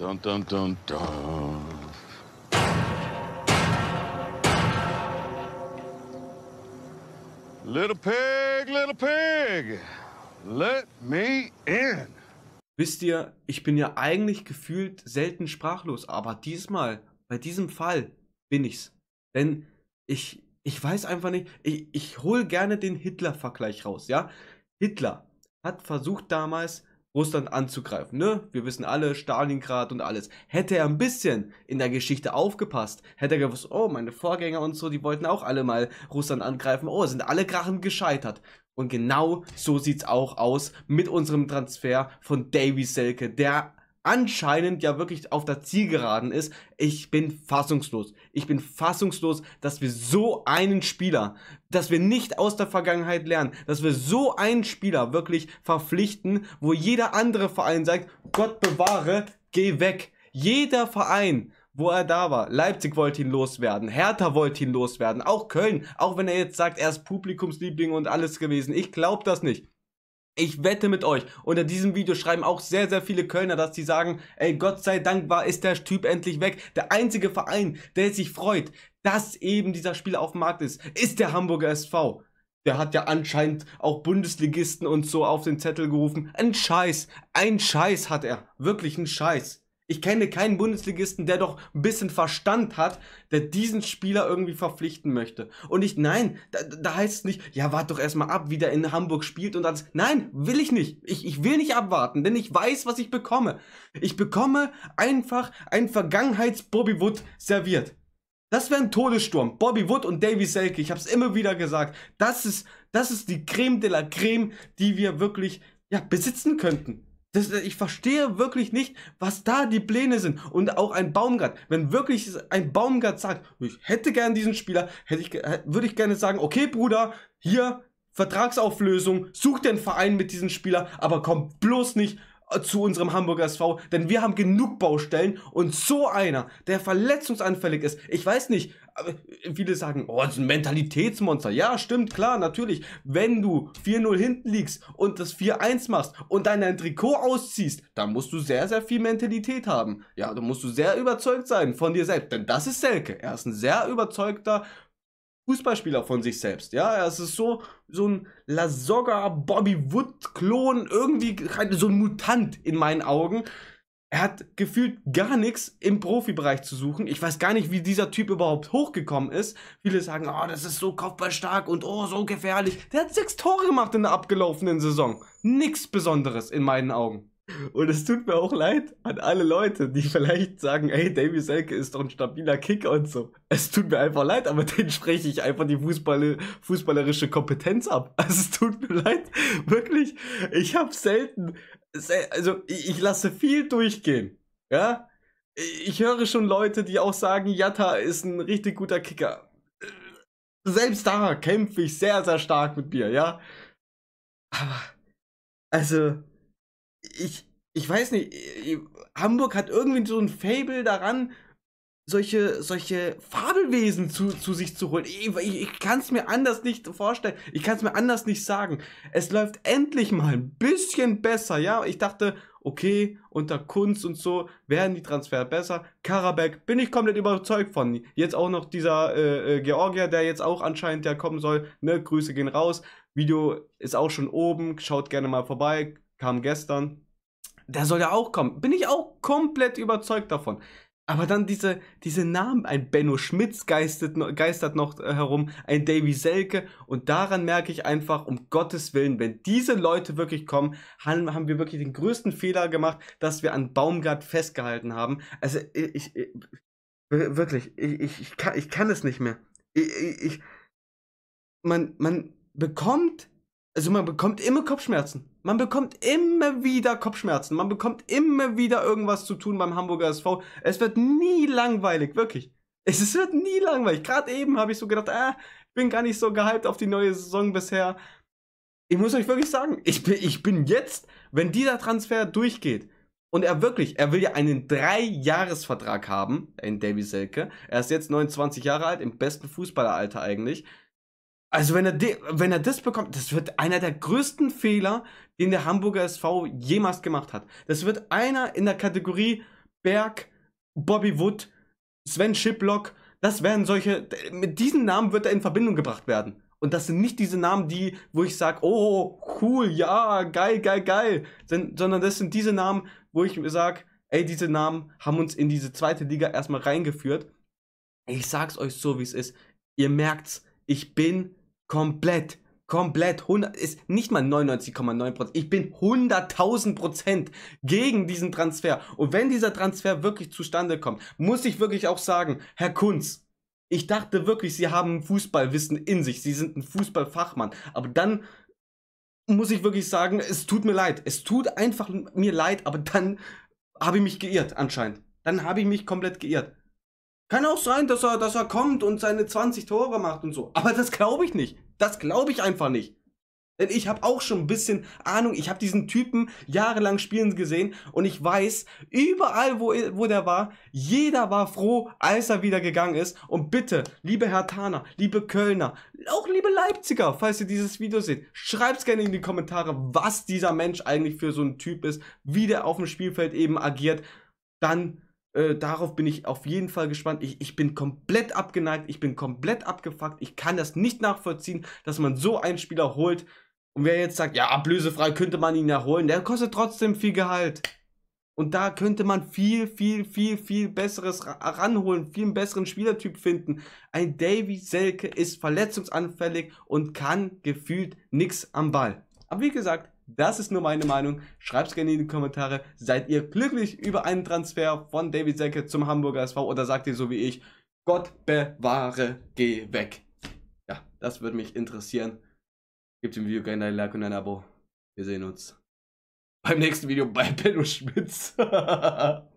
Dun, dun, dun, dun. Little Pig, little Pig, let me in. Wisst ihr, ich bin ja eigentlich gefühlt selten sprachlos, aber diesmal, bei diesem Fall, bin ich's. Denn ich, ich weiß einfach nicht, ich, ich hole gerne den Hitler-Vergleich raus, ja? Hitler hat versucht damals, Russland anzugreifen. Ne? Wir wissen alle, Stalingrad und alles. Hätte er ein bisschen in der Geschichte aufgepasst, hätte er gewusst, oh, meine Vorgänger und so, die wollten auch alle mal Russland angreifen. Oh, sind alle Krachen gescheitert. Und genau so sieht's auch aus mit unserem Transfer von Davy Selke, der anscheinend ja wirklich auf der Zielgeraden ist. Ich bin fassungslos. Ich bin fassungslos, dass wir so einen Spieler, dass wir nicht aus der Vergangenheit lernen, dass wir so einen Spieler wirklich verpflichten, wo jeder andere Verein sagt, Gott bewahre, geh weg. Jeder Verein wo er da war. Leipzig wollte ihn loswerden, Hertha wollte ihn loswerden, auch Köln, auch wenn er jetzt sagt, er ist Publikumsliebling und alles gewesen. Ich glaube das nicht. Ich wette mit euch, unter diesem Video schreiben auch sehr, sehr viele Kölner, dass sie sagen, ey, Gott sei Dank war, ist der Typ endlich weg. Der einzige Verein, der sich freut, dass eben dieser Spieler auf dem Markt ist, ist der Hamburger SV. Der hat ja anscheinend auch Bundesligisten und so auf den Zettel gerufen. Ein Scheiß, ein Scheiß hat er, wirklich ein Scheiß. Ich kenne keinen Bundesligisten, der doch ein bisschen Verstand hat, der diesen Spieler irgendwie verpflichten möchte. Und ich, nein, da, da heißt es nicht, ja, wart doch erstmal ab, wie der in Hamburg spielt und alles. Nein, will ich nicht. Ich, ich will nicht abwarten, denn ich weiß, was ich bekomme. Ich bekomme einfach einen Vergangenheits-Bobby Wood serviert. Das wäre ein Todessturm. Bobby Wood und Davy Selke. Ich habe es immer wieder gesagt. Das ist, das ist die Creme de la Creme, die wir wirklich ja, besitzen könnten. Das, äh, ich verstehe wirklich nicht, was da die Pläne sind. Und auch ein Baumgart, wenn wirklich ein Baumgart sagt, ich hätte gern diesen Spieler, hätte ich, würde ich gerne sagen, okay Bruder, hier, Vertragsauflösung, such den Verein mit diesem Spieler, aber komm bloß nicht zu unserem Hamburger SV, denn wir haben genug Baustellen und so einer, der verletzungsanfällig ist, ich weiß nicht, viele sagen, oh, das ist ein Mentalitätsmonster. Ja, stimmt, klar, natürlich. Wenn du 4-0 hinten liegst und das 4-1 machst und dann dein Trikot ausziehst, dann musst du sehr, sehr viel Mentalität haben. Ja, da musst du sehr überzeugt sein von dir selbst, denn das ist Selke. Er ist ein sehr überzeugter Fußballspieler von sich selbst. Ja, es ist so, so ein Lasogga, Bobby Wood-Klon, irgendwie so ein Mutant in meinen Augen. Er hat gefühlt gar nichts im Profibereich zu suchen. Ich weiß gar nicht, wie dieser Typ überhaupt hochgekommen ist. Viele sagen, oh, das ist so kopfballstark und oh, so gefährlich. Der hat sechs Tore gemacht in der abgelaufenen Saison. Nichts Besonderes in meinen Augen. Und es tut mir auch leid an alle Leute, die vielleicht sagen, ey, Davy Selke ist doch ein stabiler Kicker und so. Es tut mir einfach leid, aber den spreche ich einfach die Fußball fußballerische Kompetenz ab. Also es tut mir leid, wirklich. Ich habe selten, also ich, ich lasse viel durchgehen. Ja, ich höre schon Leute, die auch sagen, Jatta ist ein richtig guter Kicker. Selbst da kämpfe ich sehr, sehr stark mit mir, ja. Aber, also, ich, ich weiß nicht, äh, Hamburg hat irgendwie so ein Fable daran, solche, solche Fabelwesen zu, zu sich zu holen. Ich, ich, ich kann es mir anders nicht vorstellen. Ich kann es mir anders nicht sagen. Es läuft endlich mal ein bisschen besser, ja. Ich dachte, okay, unter Kunst und so werden die Transfer besser. Karabek bin ich komplett überzeugt von. Jetzt auch noch dieser äh, äh, Georgier, der jetzt auch anscheinend ja kommen soll. Ne, Grüße gehen raus. Video ist auch schon oben. Schaut gerne mal vorbei kam gestern. Der soll ja auch kommen. Bin ich auch komplett überzeugt davon. Aber dann diese, diese Namen, ein Benno Schmitz geistet, geistert noch äh, herum, ein Davy Selke. Und daran merke ich einfach, um Gottes Willen, wenn diese Leute wirklich kommen, haben, haben wir wirklich den größten Fehler gemacht, dass wir an Baumgart festgehalten haben. Also ich, ich wirklich, ich, ich, ich, kann, ich kann es nicht mehr. Ich, ich, man, man bekommt also man bekommt immer Kopfschmerzen. Man bekommt immer wieder Kopfschmerzen. Man bekommt immer wieder irgendwas zu tun beim Hamburger SV. Es wird nie langweilig, wirklich. Es wird nie langweilig. Gerade eben habe ich so gedacht, ah, ich bin gar nicht so gehypt auf die neue Saison bisher. Ich muss euch wirklich sagen, ich bin, ich bin jetzt, wenn dieser Transfer durchgeht, und er wirklich, er will ja einen Drei-Jahres-Vertrag haben in Davy Selke. Er ist jetzt 29 Jahre alt, im besten Fußballeralter eigentlich. Also wenn er, wenn er das bekommt, das wird einer der größten Fehler, den der Hamburger SV jemals gemacht hat. Das wird einer in der Kategorie Berg, Bobby Wood, Sven Schiplock, das werden solche, mit diesen Namen wird er in Verbindung gebracht werden. Und das sind nicht diese Namen, die, wo ich sage, oh, cool, ja, geil, geil, geil, sondern das sind diese Namen, wo ich sage, ey, diese Namen haben uns in diese zweite Liga erstmal reingeführt. Ich sag's euch so, wie es ist. Ihr merkt's, ich bin Komplett. Komplett. 100, ist nicht mal 99,9%. Ich bin 100.000 gegen diesen Transfer. Und wenn dieser Transfer wirklich zustande kommt, muss ich wirklich auch sagen, Herr Kunz, ich dachte wirklich, Sie haben Fußballwissen in sich. Sie sind ein Fußballfachmann. Aber dann muss ich wirklich sagen, es tut mir leid. Es tut einfach mir leid, aber dann habe ich mich geirrt anscheinend. Dann habe ich mich komplett geirrt. Kann auch sein, dass er, dass er kommt und seine 20 Tore macht und so. Aber das glaube ich nicht. Das glaube ich einfach nicht. Denn ich habe auch schon ein bisschen Ahnung. Ich habe diesen Typen jahrelang spielen gesehen und ich weiß, überall, wo, wo der war, jeder war froh, als er wieder gegangen ist. Und bitte, liebe Herr Hertaner, liebe Kölner, auch liebe Leipziger, falls ihr dieses Video seht, schreibt gerne in die Kommentare, was dieser Mensch eigentlich für so ein Typ ist, wie der auf dem Spielfeld eben agiert. Dann äh, darauf bin ich auf jeden Fall gespannt. Ich, ich bin komplett abgeneigt, ich bin komplett abgefuckt. Ich kann das nicht nachvollziehen, dass man so einen Spieler holt. Und wer jetzt sagt, ja, ablösefrei könnte man ihn ja holen, der kostet trotzdem viel Gehalt. Und da könnte man viel, viel, viel, viel besseres ranholen, viel besseren Spielertyp finden. Ein Davy Selke ist verletzungsanfällig und kann gefühlt nichts am Ball. Aber wie gesagt, das ist nur meine Meinung. Schreibt es gerne in die Kommentare. Seid ihr glücklich über einen Transfer von David Secke zum Hamburger SV oder sagt ihr so wie ich, Gott bewahre, geh weg. Ja, das würde mich interessieren. Gebt dem Video gerne ein Like und ein Abo. Wir sehen uns beim nächsten Video bei Benno Schmitz.